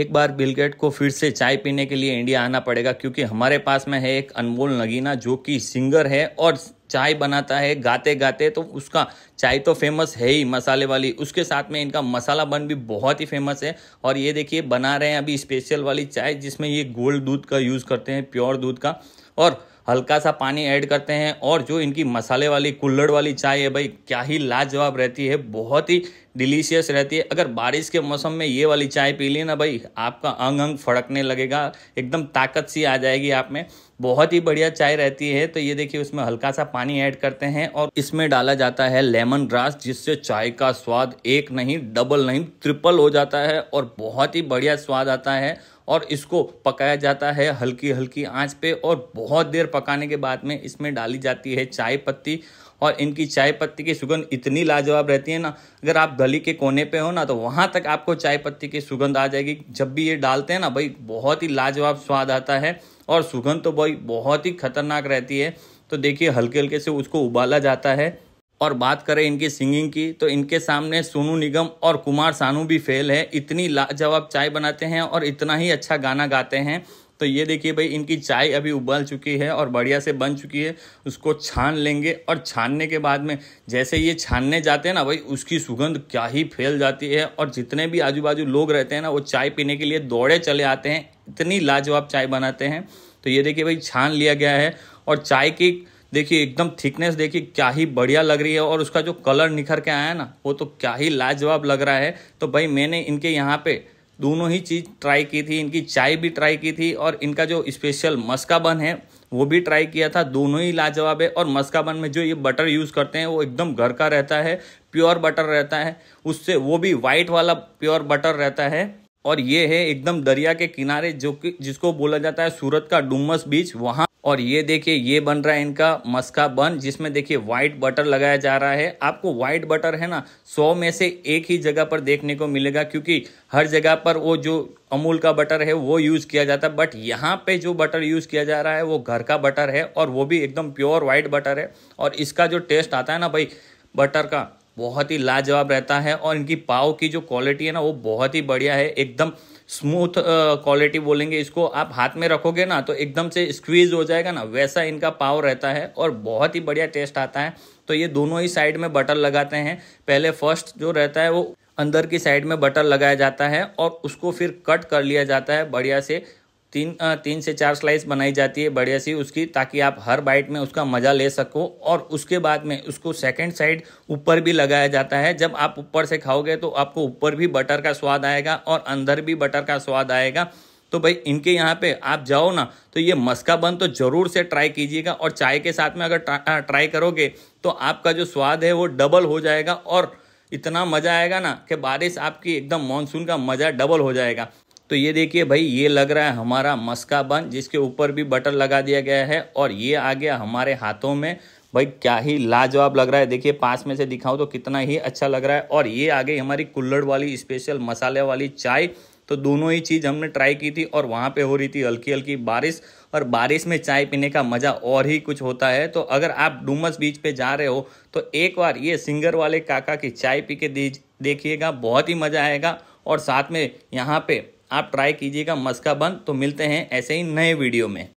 एक बार बिलगेट को फिर से चाय पीने के लिए इंडिया आना पड़ेगा क्योंकि हमारे पास में है एक अनमोल नगीना जो कि सिंगर है और चाय बनाता है गाते गाते तो उसका चाय तो फेमस है ही मसाले वाली उसके साथ में इनका मसाला बन भी बहुत ही फेमस है और ये देखिए बना रहे हैं अभी स्पेशल वाली चाय जिसमें ये गोल्ड दूध का यूज़ करते हैं प्योर दूध का और हल्का सा पानी ऐड करते हैं और जो इनकी मसाले वाली कुल्लड़ वाली चाय है भाई क्या ही लाजवाब रहती है बहुत ही डिलीशियस रहती है अगर बारिश के मौसम में ये वाली चाय पी ली ना भाई आपका अंग अंग फड़कने लगेगा एकदम ताकत सी आ जाएगी आप में बहुत ही बढ़िया चाय रहती है तो ये देखिए उसमें हल्का सा पानी ऐड करते हैं और इसमें डाला जाता है लेमन ग्रास जिससे चाय का स्वाद एक नहीं डबल नहीं ट्रिपल हो जाता है और बहुत ही बढ़िया स्वाद आता है और इसको पकाया जाता है हल्की हल्की आंच पे और बहुत देर पकाने के बाद में इसमें डाली जाती है चाय पत्ती और इनकी चाय पत्ती की सुगंध इतनी लाजवाब रहती है ना अगर आप गली के कोने पे हो ना तो वहाँ तक आपको चाय पत्ती की सुगंध आ जाएगी जब भी ये डालते हैं ना भाई बहुत ही लाजवाब स्वाद आता है और सुगंध तो भाई बहुत ही खतरनाक रहती है तो देखिए हल्के हल्के से उसको उबाला जाता है और बात करें इनकी सिंगिंग की तो इनके सामने सोनू निगम और कुमार सानू भी फेल है इतनी लाजवाब चाय बनाते हैं और इतना ही अच्छा गाना गाते हैं तो ये देखिए भाई इनकी चाय अभी उबल चुकी है और बढ़िया से बन चुकी है उसको छान लेंगे और छानने के बाद में जैसे ये छानने जाते हैं ना भाई उसकी सुगंध क्या ही फैल जाती है और जितने भी आजू बाजू लोग रहते हैं ना वो चाय पीने के लिए दौड़े चले आते हैं इतनी लाजवाब चाय बनाते हैं तो ये देखिए भाई छान लिया गया है और चाय की देखिए एकदम थिकनेस देखिए क्या ही बढ़िया लग रही है और उसका जो कलर निखर के आया है ना वो तो क्या ही लाजवाब लग रहा है तो भाई मैंने इनके यहाँ पे दोनों ही चीज़ ट्राई की थी इनकी चाय भी ट्राई की थी और इनका जो स्पेशल मस्का बन है वो भी ट्राई किया था दोनों ही लाजवाब है और मस्का बन में जो ये बटर यूज़ करते हैं वो एकदम घर का रहता है प्योर बटर रहता है उससे वो भी वाइट वाला प्योर बटर रहता है और ये है एकदम दरिया के किनारे जो कि जिसको बोला जाता है सूरत का डुमस बीच वहाँ और ये देखिए ये बन रहा है इनका मस्का बन जिसमें देखिए व्हाइट बटर लगाया जा रहा है आपको व्हाइट बटर है ना सौ में से एक ही जगह पर देखने को मिलेगा क्योंकि हर जगह पर वो जो अमूल का बटर है वो यूज़ किया जाता है बट यहाँ पे जो बटर यूज़ किया जा रहा है वो घर का बटर है और वो भी एकदम प्योर वाइट बटर है और इसका जो टेस्ट आता है ना भाई बटर का बहुत ही लाजवाब रहता है और इनकी पाव की जो क्वालिटी है ना वो बहुत ही बढ़िया है एकदम स्मूथ क्वालिटी बोलेंगे इसको आप हाथ में रखोगे ना तो एकदम से स्क्वीज हो जाएगा ना वैसा इनका पाव रहता है और बहुत ही बढ़िया टेस्ट आता है तो ये दोनों ही साइड में बटर लगाते हैं पहले फर्स्ट जो रहता है वो अंदर की साइड में बटर लगाया जाता है और उसको फिर कट कर लिया जाता है बढ़िया से तीन तीन से चार स्लाइस बनाई जाती है बढ़िया सी उसकी ताकि आप हर बाइट में उसका मज़ा ले सको और उसके बाद में उसको सेकंड साइड ऊपर भी लगाया जाता है जब आप ऊपर से खाओगे तो आपको ऊपर भी बटर का स्वाद आएगा और अंदर भी बटर का स्वाद आएगा तो भाई इनके यहाँ पे आप जाओ ना तो ये मस्का बन तो ज़रूर से ट्राई कीजिएगा और चाय के साथ में अगर ट्राई करोगे तो आपका जो स्वाद है वो डबल हो जाएगा और इतना मज़ा आएगा ना कि बारिश आपकी एकदम मानसून का मज़ा डबल हो जाएगा तो ये देखिए भाई ये लग रहा है हमारा मस्का बन जिसके ऊपर भी बटर लगा दिया गया है और ये आ गया हमारे हाथों में भाई क्या ही लाजवाब लग रहा है देखिए पास में से दिखाऊं तो कितना ही अच्छा लग रहा है और ये आ गई हमारी कुल्लड़ वाली स्पेशल मसाले वाली चाय तो दोनों ही चीज़ हमने ट्राई की थी और वहाँ पे हो रही थी हल्की हल्की बारिश और बारिश में चाय पीने का मज़ा और ही कुछ होता है तो अगर आप डूमस बीच पे जा रहे हो तो एक बार ये सिंगर वाले काका की चाय पी के देखिएगा बहुत ही मज़ा आएगा और साथ में यहाँ पे आप ट्राई कीजिएगा मस्का बंद तो मिलते हैं ऐसे ही नए वीडियो में